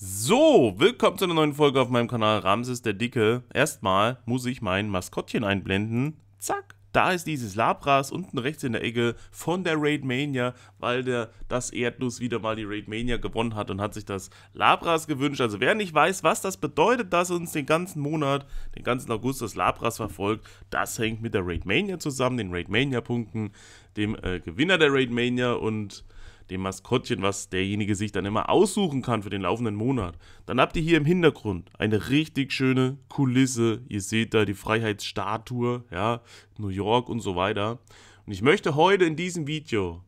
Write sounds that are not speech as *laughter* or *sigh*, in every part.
So, willkommen zu einer neuen Folge auf meinem Kanal Ramses der Dicke. Erstmal muss ich mein Maskottchen einblenden. Zack, da ist dieses Labras unten rechts in der Ecke von der Raidmania, weil der, das Erdnuss wieder mal die Raidmania gewonnen hat und hat sich das Labras gewünscht. Also wer nicht weiß, was das bedeutet, dass uns den ganzen Monat, den ganzen August das Labras verfolgt, das hängt mit der Raidmania zusammen, den Raidmania-Punkten, dem äh, Gewinner der Raidmania und dem Maskottchen, was derjenige sich dann immer aussuchen kann für den laufenden Monat. Dann habt ihr hier im Hintergrund eine richtig schöne Kulisse. Ihr seht da die Freiheitsstatue, ja, New York und so weiter. Und ich möchte heute in diesem Video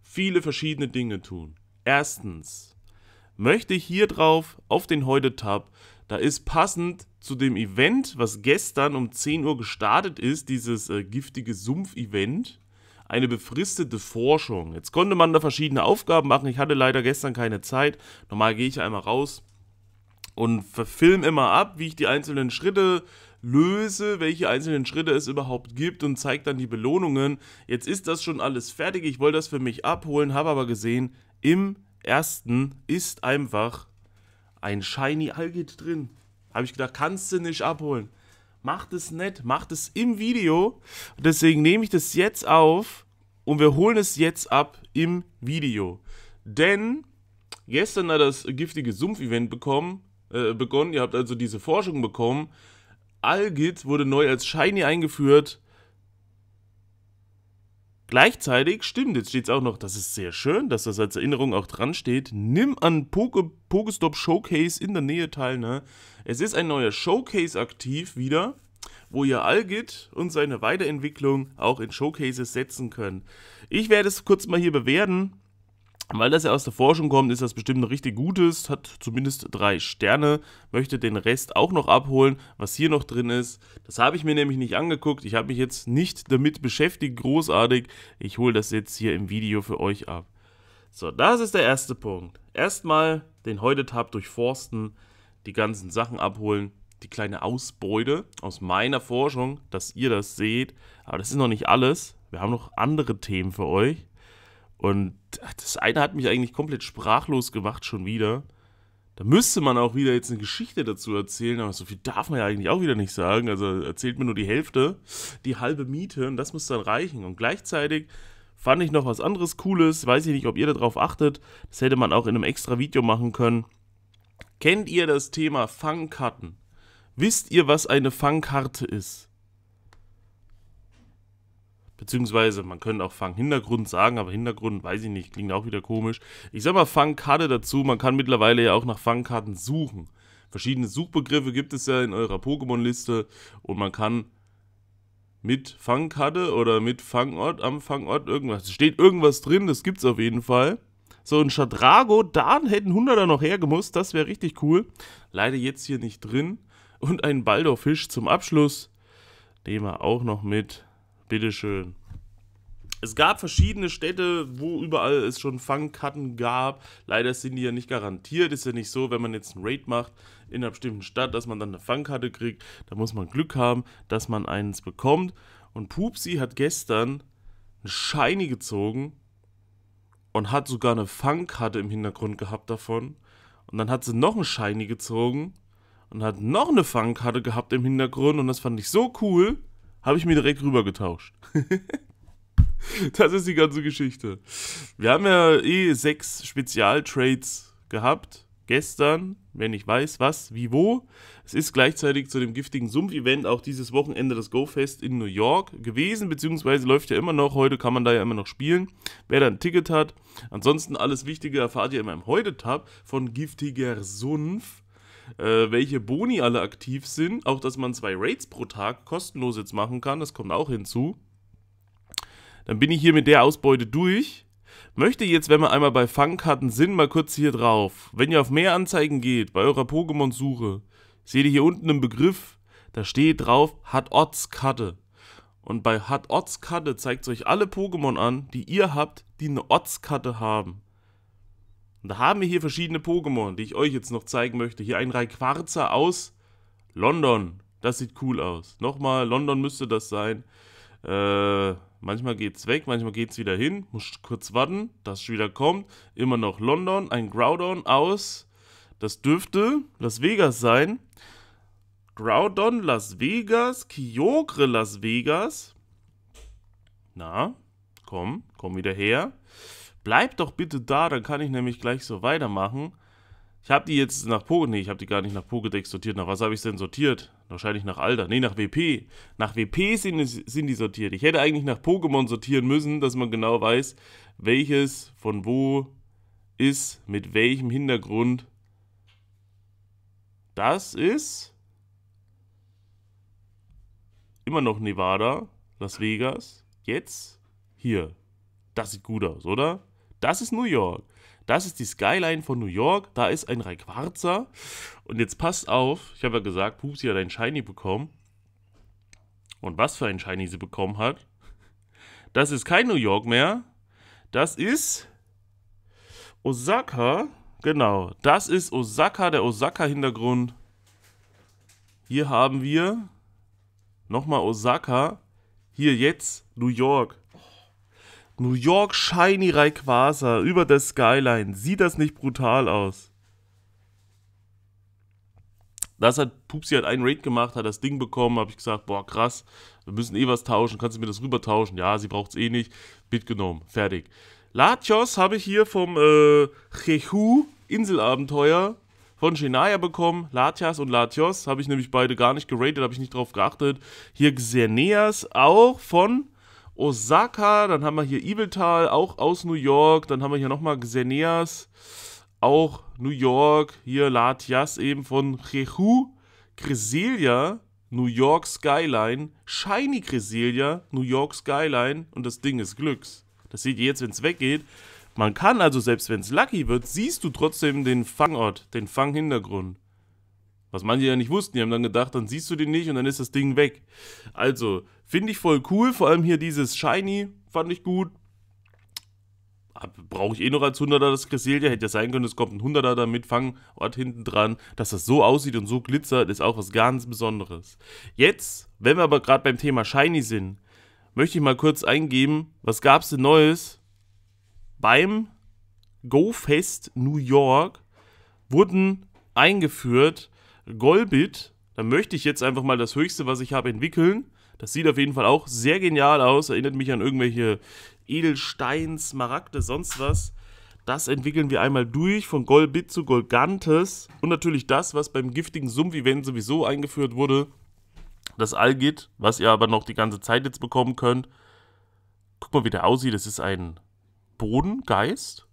viele verschiedene Dinge tun. Erstens möchte ich hier drauf auf den Heute-Tab, da ist passend zu dem Event, was gestern um 10 Uhr gestartet ist, dieses äh, giftige Sumpf-Event, eine befristete Forschung. Jetzt konnte man da verschiedene Aufgaben machen. Ich hatte leider gestern keine Zeit. Normal gehe ich einmal raus und verfilme immer ab, wie ich die einzelnen Schritte löse, welche einzelnen Schritte es überhaupt gibt und zeige dann die Belohnungen. Jetzt ist das schon alles fertig. Ich wollte das für mich abholen, habe aber gesehen, im ersten ist einfach ein Shiny Algit drin. Habe ich gedacht, kannst du nicht abholen. Macht es nett, macht es im Video. deswegen nehme ich das jetzt auf und wir holen es jetzt ab im Video. Denn gestern hat das giftige Sumpf-Event bekommen, äh, begonnen. Ihr habt also diese Forschung bekommen. Algit wurde neu als Shiny eingeführt. Gleichzeitig, stimmt, jetzt steht es auch noch, das ist sehr schön, dass das als Erinnerung auch dran steht. Nimm an Poke, Pokestop Showcase in der Nähe teil, ne? Es ist ein neuer Showcase aktiv wieder wo ihr Algit und seine Weiterentwicklung auch in Showcases setzen könnt. Ich werde es kurz mal hier bewerten. Weil das ja aus der Forschung kommt, ist das bestimmt ein richtig gutes, hat zumindest drei Sterne, möchte den Rest auch noch abholen, was hier noch drin ist. Das habe ich mir nämlich nicht angeguckt, ich habe mich jetzt nicht damit beschäftigt, großartig. Ich hole das jetzt hier im Video für euch ab. So, das ist der erste Punkt. Erstmal den Heute-Tab durchforsten, die ganzen Sachen abholen, die kleine Ausbeute aus meiner Forschung, dass ihr das seht. Aber das ist noch nicht alles. Wir haben noch andere Themen für euch. Und ah, das eine hat mich eigentlich komplett sprachlos gemacht schon wieder. Da müsste man auch wieder jetzt eine Geschichte dazu erzählen, aber so viel darf man ja eigentlich auch wieder nicht sagen. Also erzählt mir nur die Hälfte, die halbe Miete und das muss dann reichen. Und gleichzeitig fand ich noch was anderes Cooles, weiß ich nicht, ob ihr darauf achtet. Das hätte man auch in einem extra Video machen können. Kennt ihr das Thema Fangkarten? Wisst ihr, was eine Fangkarte ist? Beziehungsweise, man könnte auch Fanghintergrund sagen, aber Hintergrund, weiß ich nicht, klingt auch wieder komisch. Ich sag mal Fangkarte dazu, man kann mittlerweile ja auch nach Fangkarten suchen. Verschiedene Suchbegriffe gibt es ja in eurer Pokémon-Liste und man kann mit Fangkarte oder mit Fangort am Fangort irgendwas. Es steht irgendwas drin, das gibt's auf jeden Fall. So ein Shadrago, da hätten 100er noch hergemusst, das wäre richtig cool. Leider jetzt hier nicht drin und einen Baldorfisch zum Abschluss. Nehmen wir auch noch mit. Bitteschön. Es gab verschiedene Städte, wo überall es schon Fangkarten gab. Leider sind die ja nicht garantiert. Ist ja nicht so, wenn man jetzt einen Raid macht in einer bestimmten Stadt, dass man dann eine Fangkarte kriegt. Da muss man Glück haben, dass man eins bekommt. Und Pupsi hat gestern eine Shiny gezogen und hat sogar eine Fangkarte im Hintergrund gehabt davon. Und dann hat sie noch einen Shiny gezogen und hat noch eine Fangkarte gehabt im Hintergrund und das fand ich so cool, habe ich mir direkt rübergetauscht. *laughs* das ist die ganze Geschichte. Wir haben ja eh sechs Spezialtrades gehabt. Gestern, wenn ich weiß, was, wie, wo. Es ist gleichzeitig zu dem giftigen Sumpf-Event auch dieses Wochenende das Go-Fest in New York gewesen, beziehungsweise läuft ja immer noch. Heute kann man da ja immer noch spielen, wer da ein Ticket hat. Ansonsten alles Wichtige erfahrt ihr in meinem Heute-Tab von Giftiger Sumpf äh, welche Boni alle aktiv sind. Auch, dass man zwei Raids pro Tag kostenlos jetzt machen kann. Das kommt auch hinzu. Dann bin ich hier mit der Ausbeute durch. Möchte jetzt, wenn wir einmal bei Fangkarten sind, mal kurz hier drauf. Wenn ihr auf mehr Anzeigen geht, bei eurer Pokémon-Suche, seht ihr hier unten einen Begriff, da steht drauf, hat Ortskarte. Und bei hat Ortskarte zeigt es euch alle Pokémon an, die ihr habt, die eine Ortskarte haben. Und da haben wir hier verschiedene Pokémon, die ich euch jetzt noch zeigen möchte. Hier ein Rayquaza aus London. Das sieht cool aus. Nochmal, London müsste das sein. Äh, manchmal es weg, manchmal geht es wieder hin. Muss kurz warten, dass es wieder kommt. Immer noch London, ein Groudon aus. Das dürfte Las Vegas sein. Groudon Las Vegas, Kyogre Las Vegas. Na, komm, komm wieder her. Bleib doch bitte da, dann kann ich nämlich gleich so weitermachen. Ich habe die jetzt nach Po... Nee, ich habe die gar nicht nach Pokédex sortiert. Nach was habe ich denn sortiert? Wahrscheinlich nach Alter. Nee, nach WP. Nach WP sind, sind die sortiert. Ich hätte eigentlich nach Pokémon sortieren müssen, dass man genau weiß, welches von wo ist, mit welchem Hintergrund. Das ist... Immer noch Nevada, Las Vegas. Jetzt hier. Das sieht gut aus, oder? Das ist New York. Das ist die Skyline von New York. Da ist ein Rayquaza. Und jetzt passt auf, ich habe ja gesagt, Pupsi hat ein Shiny bekommen. Und was für ein Shiny sie bekommen hat. Das ist kein New York mehr. Das ist Osaka. Genau, das ist Osaka, der Osaka-Hintergrund. Hier haben wir nochmal Osaka. Hier jetzt New York. New York Shiny Rayquaza über der Skyline. Sieht das nicht brutal aus? Das hat Pupsi hat einen Raid gemacht, hat das Ding bekommen, habe ich gesagt, boah krass, wir müssen eh was tauschen, kannst du mir das rüber tauschen? Ja, sie braucht es eh nicht, mitgenommen, fertig. Latios habe ich hier vom äh, Jehu Inselabenteuer von Shenaya bekommen. Latias und Latios habe ich nämlich beide gar nicht geratet, habe ich nicht drauf geachtet. Hier Xerneas auch von Osaka, dann haben wir hier Ibeltal, auch aus New York, dann haben wir hier nochmal Xeneas, auch New York, hier Latias eben von Jeju, Cresselia, New York Skyline, Shiny Cresselia, New York Skyline und das Ding ist Glücks. Das seht ihr jetzt, wenn es weggeht. Man kann also, selbst wenn es lucky wird, siehst du trotzdem den Fangort, den Fanghintergrund. Was manche ja nicht wussten, die haben dann gedacht, dann siehst du den nicht und dann ist das Ding weg. Also, Finde ich voll cool, vor allem hier dieses Shiny fand ich gut. Brauche ich eh noch als 100er das Cresselia. Hätte ja sein können, es kommt ein 100er damit, mit Fangort hinten dran. Dass das so aussieht und so glitzert, ist auch was ganz Besonderes. Jetzt, wenn wir aber gerade beim Thema Shiny sind, möchte ich mal kurz eingeben, was gab es denn Neues beim GoFest New York wurden eingeführt Golbit, da möchte ich jetzt einfach mal das Höchste, was ich habe, entwickeln. Das sieht auf jeden Fall auch sehr genial aus, erinnert mich an irgendwelche Edelsteins, Smaragde, sonst was. Das entwickeln wir einmal durch von Golbit zu Golgantes und natürlich das, was beim giftigen Sumpf-Event sowieso eingeführt wurde, das Algit, was ihr aber noch die ganze Zeit jetzt bekommen könnt. Guck mal, wie der aussieht, das ist ein Bodengeist.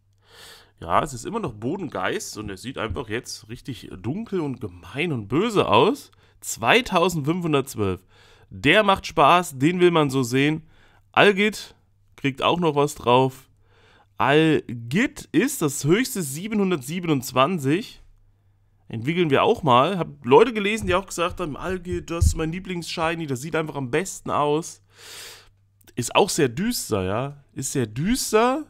Ja, es ist immer noch Bodengeist und er sieht einfach jetzt richtig dunkel und gemein und böse aus. 2512. Der macht Spaß, den will man so sehen. Algit kriegt auch noch was drauf. Algit ist das höchste 727. Entwickeln wir auch mal. Hab Leute gelesen, die auch gesagt haben, Algit, das ist mein Lieblingsshiny, das sieht einfach am besten aus. Ist auch sehr düster, ja. Ist sehr düster.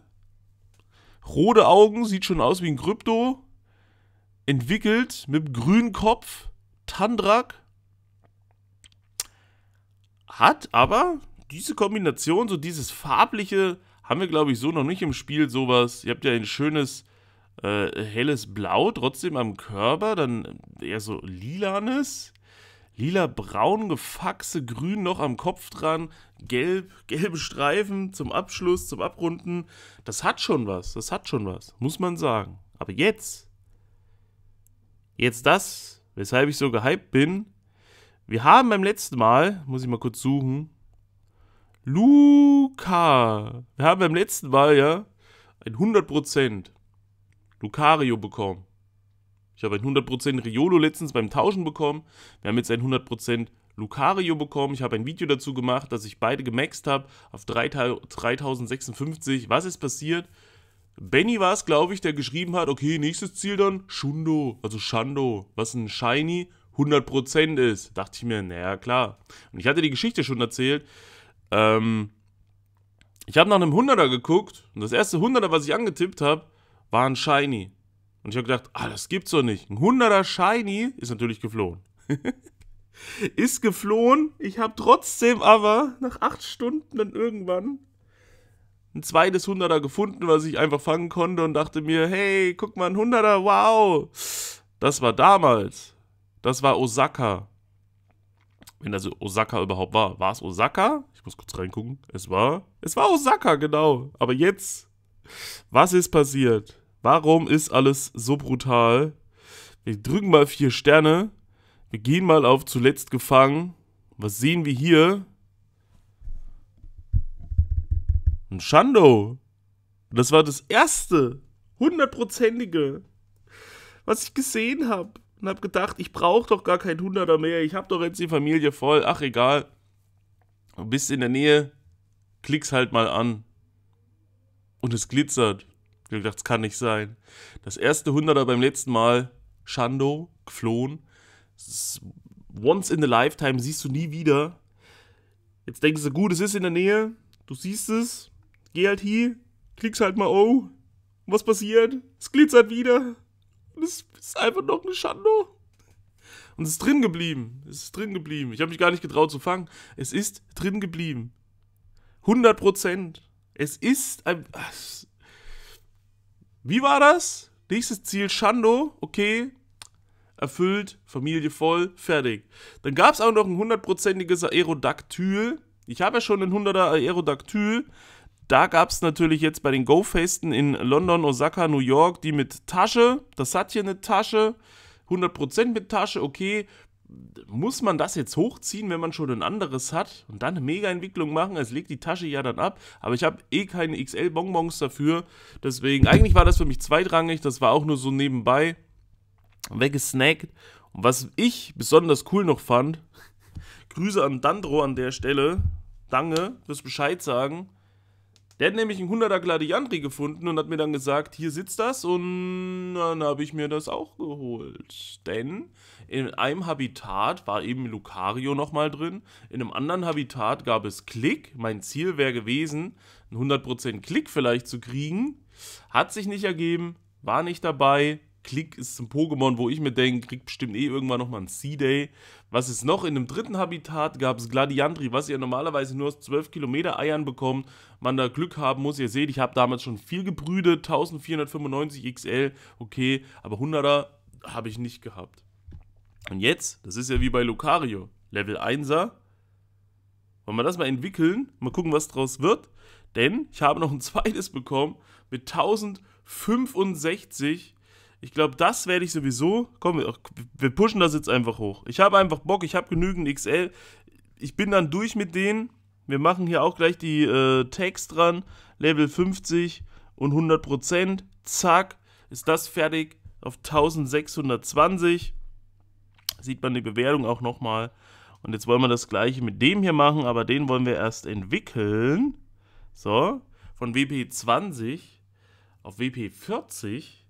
Rote Augen, sieht schon aus wie ein Krypto. Entwickelt mit grünem Kopf. Tandrak hat, aber diese Kombination, so dieses farbliche, haben wir, glaube ich, so noch nicht im Spiel sowas. Ihr habt ja ein schönes äh, helles Blau trotzdem am Körper, dann eher so lilanes, lila-braun gefaxe, grün noch am Kopf dran, gelb, gelbe Streifen zum Abschluss, zum Abrunden. Das hat schon was, das hat schon was, muss man sagen. Aber jetzt, jetzt das, weshalb ich so gehypt bin, wir haben beim letzten Mal, muss ich mal kurz suchen, Luca. Wir haben beim letzten Mal, ja, ein 100% Lucario bekommen. Ich habe ein 100% Riolo letztens beim Tauschen bekommen. Wir haben jetzt ein 100% Lucario bekommen. Ich habe ein Video dazu gemacht, dass ich beide gemaxt habe auf 3056. Was ist passiert? Benny war es, glaube ich, der geschrieben hat, okay, nächstes Ziel dann Shundo, also Shando. Was ein Shiny? 100% ist. Dachte ich mir, naja, klar. Und ich hatte die Geschichte schon erzählt. Ähm, ich habe nach einem 100er geguckt und das erste 100er, was ich angetippt habe, war ein Shiny. Und ich habe gedacht, ah, das gibt's doch nicht. Ein 100er Shiny ist natürlich geflohen. *laughs* ist geflohen. Ich habe trotzdem aber nach 8 Stunden dann irgendwann ein zweites 100er gefunden, was ich einfach fangen konnte und dachte mir, hey, guck mal, ein 100er, wow. Das war damals. Das war Osaka. Wenn das Osaka überhaupt war. War es Osaka? Ich muss kurz reingucken. Es war. Es war Osaka, genau. Aber jetzt. Was ist passiert? Warum ist alles so brutal? Wir drücken mal vier Sterne. Wir gehen mal auf zuletzt gefangen. Was sehen wir hier? Ein Shando. Das war das erste hundertprozentige, was ich gesehen habe und habe gedacht, ich brauche doch gar kein Hunderter mehr, ich habe doch jetzt die Familie voll, ach egal. Du bist in der Nähe, klick's halt mal an. Und es glitzert. Ich habe gedacht, das kann nicht sein. Das erste Hunderter beim letzten Mal, Shando, geflohen. Once in a lifetime, siehst du nie wieder. Jetzt denkst du, gut, es ist in der Nähe, du siehst es, geh halt hier, klickst halt mal, oh, was passiert? Es glitzert wieder es ist einfach noch ein Schando. Und es ist drin geblieben. Es ist drin geblieben. Ich habe mich gar nicht getraut zu fangen. Es ist drin geblieben. 100 Prozent. Es ist ein. Wie war das? Nächstes Ziel: Schando. Okay. Erfüllt. Familie voll. Fertig. Dann gab es auch noch ein hundertprozentiges Aerodactyl. Ich habe ja schon ein 100er Aerodactyl. Da gab es natürlich jetzt bei den Go-Festen in London, Osaka, New York, die mit Tasche. Das hat hier eine Tasche. 100% mit Tasche, okay. Muss man das jetzt hochziehen, wenn man schon ein anderes hat und dann eine Mega-Entwicklung machen? Es legt die Tasche ja dann ab, aber ich habe eh keine XL-Bonbons dafür. Deswegen, eigentlich war das für mich zweitrangig, das war auch nur so nebenbei weggesnackt. Und was ich besonders cool noch fand, *laughs* Grüße an Dandro an der Stelle. Danke wirst Bescheid sagen. Der hat nämlich einen 100er Gladiantri gefunden und hat mir dann gesagt, hier sitzt das und dann habe ich mir das auch geholt. Denn in einem Habitat war eben Lucario nochmal drin, in einem anderen Habitat gab es Klick. Mein Ziel wäre gewesen, einen 100% Klick vielleicht zu kriegen. Hat sich nicht ergeben, war nicht dabei, Klick ist ein Pokémon, wo ich mir denke, kriegt bestimmt eh irgendwann nochmal ein sea day Was ist noch? In einem dritten Habitat gab es Gladiandri, was ihr normalerweise nur aus 12 Kilometer Eiern bekommt. Man da Glück haben muss. Ihr seht, ich habe damals schon viel gebrüdet. 1495 XL, okay. Aber 100er habe ich nicht gehabt. Und jetzt, das ist ja wie bei Lucario. Level 1er. Wollen wir das mal entwickeln? Mal gucken, was draus wird. Denn ich habe noch ein zweites bekommen mit 1065 ich glaube, das werde ich sowieso. Komm, wir pushen das jetzt einfach hoch. Ich habe einfach Bock, ich habe genügend XL. Ich bin dann durch mit denen. Wir machen hier auch gleich die äh, Tags dran. Level 50 und 100%. Zack, ist das fertig auf 1620. Sieht man die Bewertung auch nochmal. Und jetzt wollen wir das gleiche mit dem hier machen, aber den wollen wir erst entwickeln. So, von WP 20 auf WP 40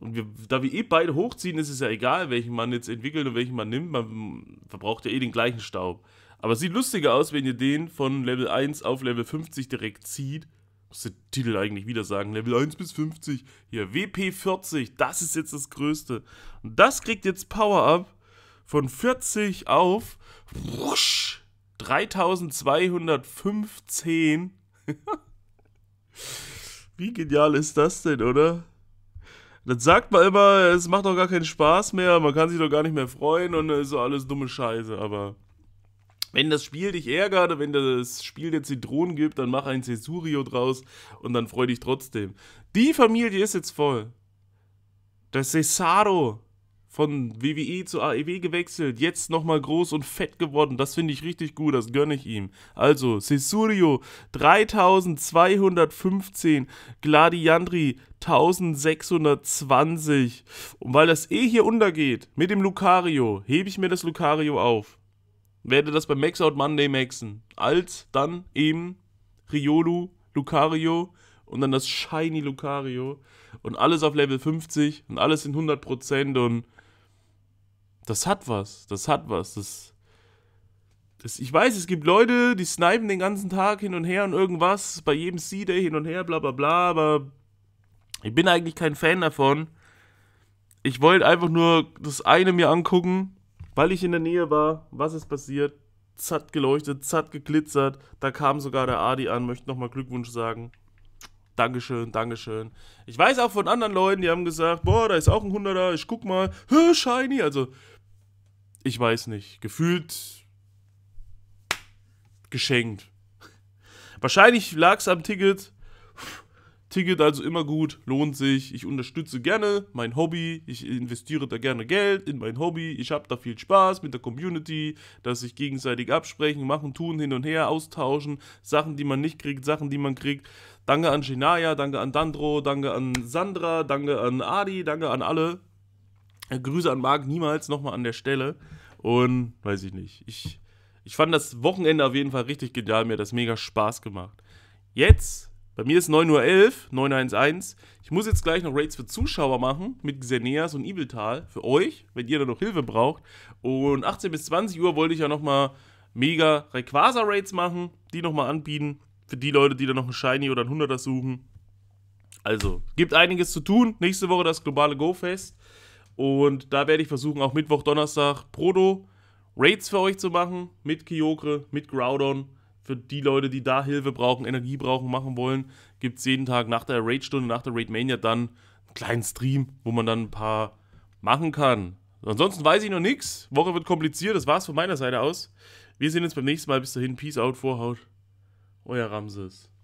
und wir, da wir eh beide hochziehen, ist es ja egal, welchen man jetzt entwickelt und welchen man nimmt. Man verbraucht ja eh den gleichen Staub. Aber es sieht lustiger aus, wenn ihr den von Level 1 auf Level 50 direkt zieht. Muss der Titel eigentlich wieder sagen. Level 1 bis 50. Hier, WP40. Das ist jetzt das Größte. Und das kriegt jetzt Power-Up von 40 auf 3215. *laughs* Wie genial ist das denn, oder? Das sagt man immer, es macht doch gar keinen Spaß mehr, man kann sich doch gar nicht mehr freuen und ist so alles dumme Scheiße, aber wenn das Spiel dich ärgert, wenn das Spiel dir Zitronen gibt, dann mach ein Cesurio draus und dann freu dich trotzdem. Die Familie ist jetzt voll. Der Cesaro von WWE zu AEW gewechselt, jetzt nochmal groß und fett geworden. Das finde ich richtig gut, das gönne ich ihm. Also, Cesurio 3215, Gladiandri 1620. Und weil das eh hier untergeht mit dem Lucario, hebe ich mir das Lucario auf. Werde das bei Maxout Monday maxen. Als dann eben Riolu, Lucario und dann das Shiny Lucario und alles auf Level 50 und alles in 100% und das hat was, das hat was. Das, das, ich weiß, es gibt Leute, die snipen den ganzen Tag hin und her und irgendwas, bei jedem C-Day hin und her, bla bla bla, aber ich bin eigentlich kein Fan davon. Ich wollte einfach nur das eine mir angucken, weil ich in der Nähe war, was ist passiert, zatt geleuchtet, zatt geglitzert. Da kam sogar der Adi an, möchte nochmal Glückwunsch sagen. Dankeschön, Dankeschön. Ich weiß auch von anderen Leuten, die haben gesagt, boah, da ist auch ein 100er. ich guck mal, hö, shiny, also ich weiß nicht, gefühlt geschenkt. Wahrscheinlich lag es am Ticket. Ticket also immer gut, lohnt sich. Ich unterstütze gerne mein Hobby. Ich investiere da gerne Geld in mein Hobby. Ich habe da viel Spaß mit der Community, dass sich gegenseitig absprechen, machen, tun, hin und her, austauschen. Sachen, die man nicht kriegt, Sachen, die man kriegt. Danke an Shinaya, danke an Dandro, danke an Sandra, danke an Adi, danke an alle. Grüße an Marc niemals nochmal an der Stelle. Und weiß ich nicht. Ich, ich fand das Wochenende auf jeden Fall richtig genial. Mir hat das mega Spaß gemacht. Jetzt, bei mir ist 9.11 Uhr, 9.11. Ich muss jetzt gleich noch Raids für Zuschauer machen mit Xeneas und Ibeltal. Für euch, wenn ihr da noch Hilfe braucht. Und 18 bis 20 Uhr wollte ich ja nochmal mega Rayquaza-Raids machen. Die nochmal anbieten. Für die Leute, die da noch einen Shiny oder einen 100er suchen. Also, gibt einiges zu tun. Nächste Woche das globale Go-Fest. Und da werde ich versuchen, auch Mittwoch, Donnerstag Proto Raids für euch zu machen. Mit Kyogre, mit Groudon. Für die Leute, die da Hilfe brauchen, Energie brauchen, machen wollen, gibt es jeden Tag nach der Raid-Stunde, nach der Raid-Mania dann einen kleinen Stream, wo man dann ein paar machen kann. Ansonsten weiß ich noch nichts. Woche wird kompliziert. Das war's von meiner Seite aus. Wir sehen uns beim nächsten Mal. Bis dahin. Peace out. Vorhaut. Euer Ramses.